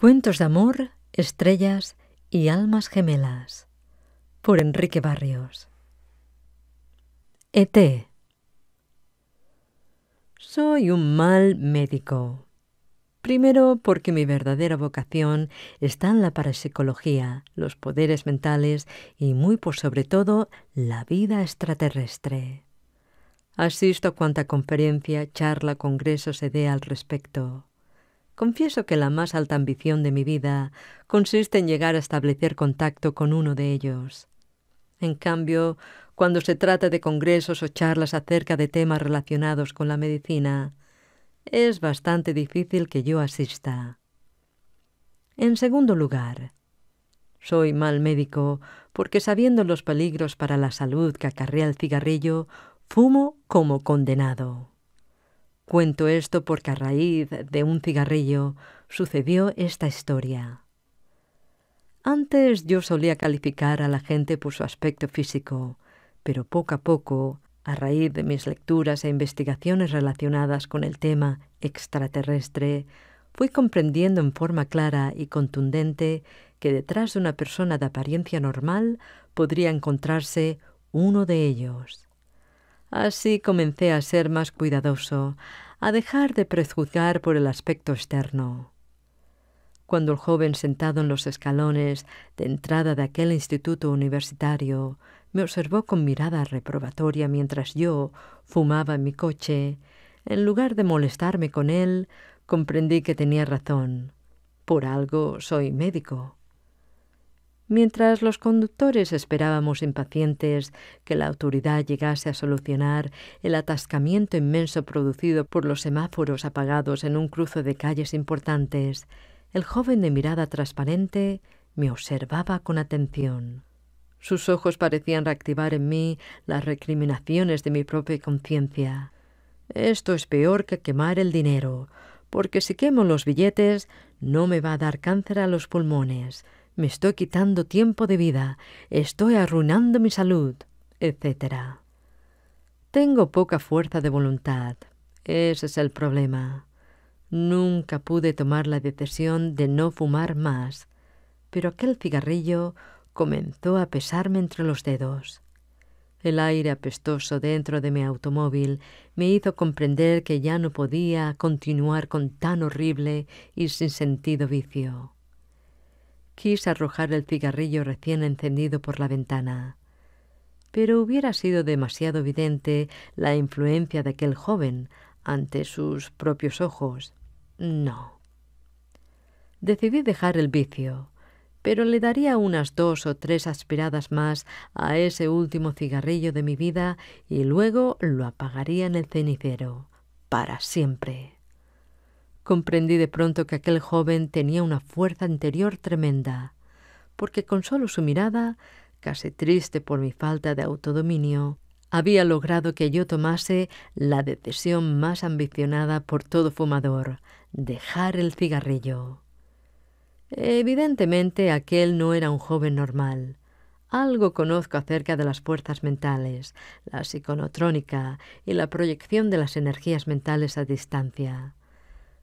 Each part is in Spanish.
Cuentos de amor, estrellas y almas gemelas. Por Enrique Barrios. ET. Soy un mal médico. Primero porque mi verdadera vocación está en la parapsicología, los poderes mentales y muy por sobre todo la vida extraterrestre. Asisto a cuanta conferencia, charla, congreso se dé al respecto. Confieso que la más alta ambición de mi vida consiste en llegar a establecer contacto con uno de ellos. En cambio, cuando se trata de congresos o charlas acerca de temas relacionados con la medicina, es bastante difícil que yo asista. En segundo lugar, soy mal médico porque sabiendo los peligros para la salud que acarrea el cigarrillo, fumo como condenado. Cuento esto porque a raíz de un cigarrillo sucedió esta historia. Antes yo solía calificar a la gente por su aspecto físico, pero poco a poco, a raíz de mis lecturas e investigaciones relacionadas con el tema extraterrestre, fui comprendiendo en forma clara y contundente que detrás de una persona de apariencia normal podría encontrarse uno de ellos. Así comencé a ser más cuidadoso, a dejar de prejuzgar por el aspecto externo. Cuando el joven sentado en los escalones de entrada de aquel instituto universitario me observó con mirada reprobatoria mientras yo fumaba en mi coche, en lugar de molestarme con él, comprendí que tenía razón. Por algo soy médico. Mientras los conductores esperábamos impacientes que la autoridad llegase a solucionar el atascamiento inmenso producido por los semáforos apagados en un cruce de calles importantes, el joven de mirada transparente me observaba con atención. Sus ojos parecían reactivar en mí las recriminaciones de mi propia conciencia. Esto es peor que quemar el dinero, porque si quemo los billetes no me va a dar cáncer a los pulmones me estoy quitando tiempo de vida, estoy arruinando mi salud, etc. Tengo poca fuerza de voluntad. Ese es el problema. Nunca pude tomar la decisión de no fumar más, pero aquel cigarrillo comenzó a pesarme entre los dedos. El aire apestoso dentro de mi automóvil me hizo comprender que ya no podía continuar con tan horrible y sin sentido vicio. Quise arrojar el cigarrillo recién encendido por la ventana. Pero hubiera sido demasiado evidente la influencia de aquel joven ante sus propios ojos. No. Decidí dejar el vicio, pero le daría unas dos o tres aspiradas más a ese último cigarrillo de mi vida y luego lo apagaría en el cenicero, para siempre. Comprendí de pronto que aquel joven tenía una fuerza interior tremenda, porque con solo su mirada, casi triste por mi falta de autodominio, había logrado que yo tomase la decisión más ambicionada por todo fumador, dejar el cigarrillo. Evidentemente aquel no era un joven normal. Algo conozco acerca de las fuerzas mentales, la psiconotrónica y la proyección de las energías mentales a distancia.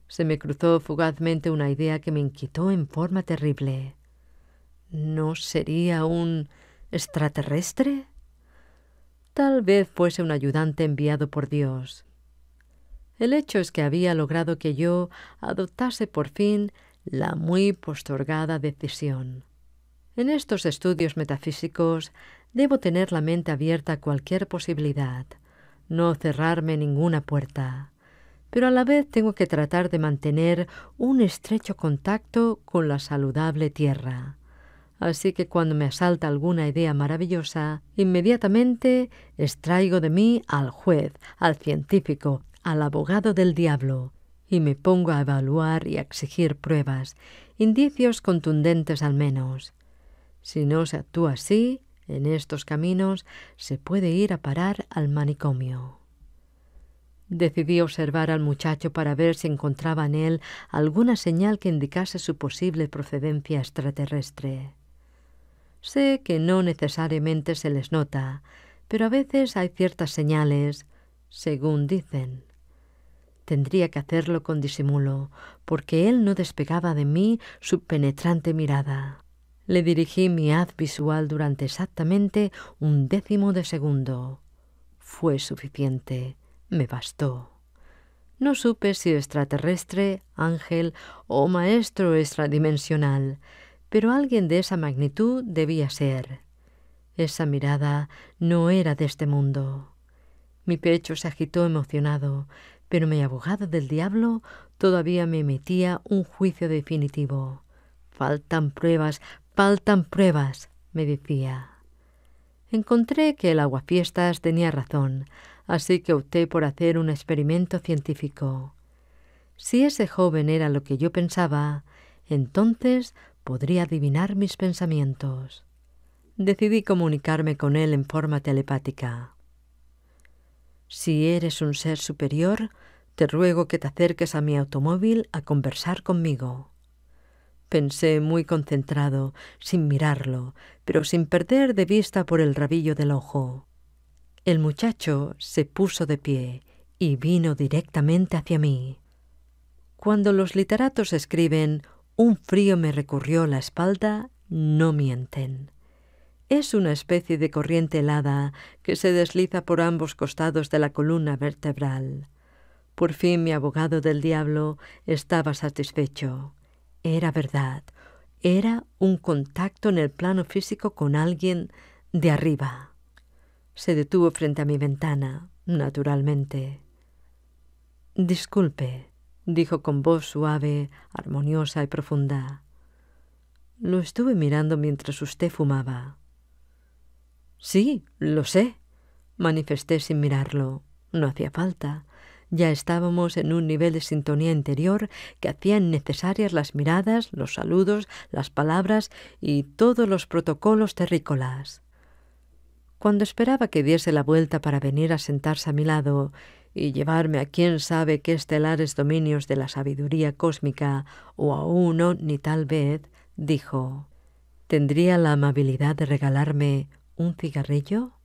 Se me cruzó fugazmente una idea que me inquietó en forma terrible. ¿No sería un extraterrestre? Tal vez fuese un ayudante enviado por Dios. El hecho es que había logrado que yo adoptase por fin la muy postorgada decisión. En estos estudios metafísicos debo tener la mente abierta a cualquier posibilidad, no cerrarme ninguna puerta pero a la vez tengo que tratar de mantener un estrecho contacto con la saludable tierra. Así que cuando me asalta alguna idea maravillosa, inmediatamente extraigo de mí al juez, al científico, al abogado del diablo, y me pongo a evaluar y a exigir pruebas, indicios contundentes al menos. Si no se actúa así, en estos caminos se puede ir a parar al manicomio. Decidí observar al muchacho para ver si encontraba en él alguna señal que indicase su posible procedencia extraterrestre. Sé que no necesariamente se les nota, pero a veces hay ciertas señales, según dicen. Tendría que hacerlo con disimulo, porque él no despegaba de mí su penetrante mirada. Le dirigí mi haz visual durante exactamente un décimo de segundo. Fue suficiente me bastó. No supe si extraterrestre, ángel o maestro extradimensional, pero alguien de esa magnitud debía ser. Esa mirada no era de este mundo. Mi pecho se agitó emocionado, pero mi abogado del diablo todavía me emitía un juicio definitivo. Faltan pruebas, faltan pruebas, me decía. Encontré que el aguafiestas tenía razón así que opté por hacer un experimento científico. Si ese joven era lo que yo pensaba, entonces podría adivinar mis pensamientos. Decidí comunicarme con él en forma telepática. Si eres un ser superior, te ruego que te acerques a mi automóvil a conversar conmigo. Pensé muy concentrado, sin mirarlo, pero sin perder de vista por el rabillo del ojo. El muchacho se puso de pie y vino directamente hacia mí. Cuando los literatos escriben un frío me recorrió la espalda, no mienten. Es una especie de corriente helada que se desliza por ambos costados de la columna vertebral. Por fin mi abogado del diablo estaba satisfecho. Era verdad, era un contacto en el plano físico con alguien de arriba. Se detuvo frente a mi ventana, naturalmente. Disculpe, dijo con voz suave, armoniosa y profunda. Lo estuve mirando mientras usted fumaba. Sí, lo sé, manifesté sin mirarlo. No hacía falta. Ya estábamos en un nivel de sintonía interior que hacían necesarias las miradas, los saludos, las palabras y todos los protocolos terrícolas. Cuando esperaba que diese la vuelta para venir a sentarse a mi lado y llevarme a quién sabe qué estelares dominios de la sabiduría cósmica, o a uno ni tal vez, dijo, ¿tendría la amabilidad de regalarme un cigarrillo?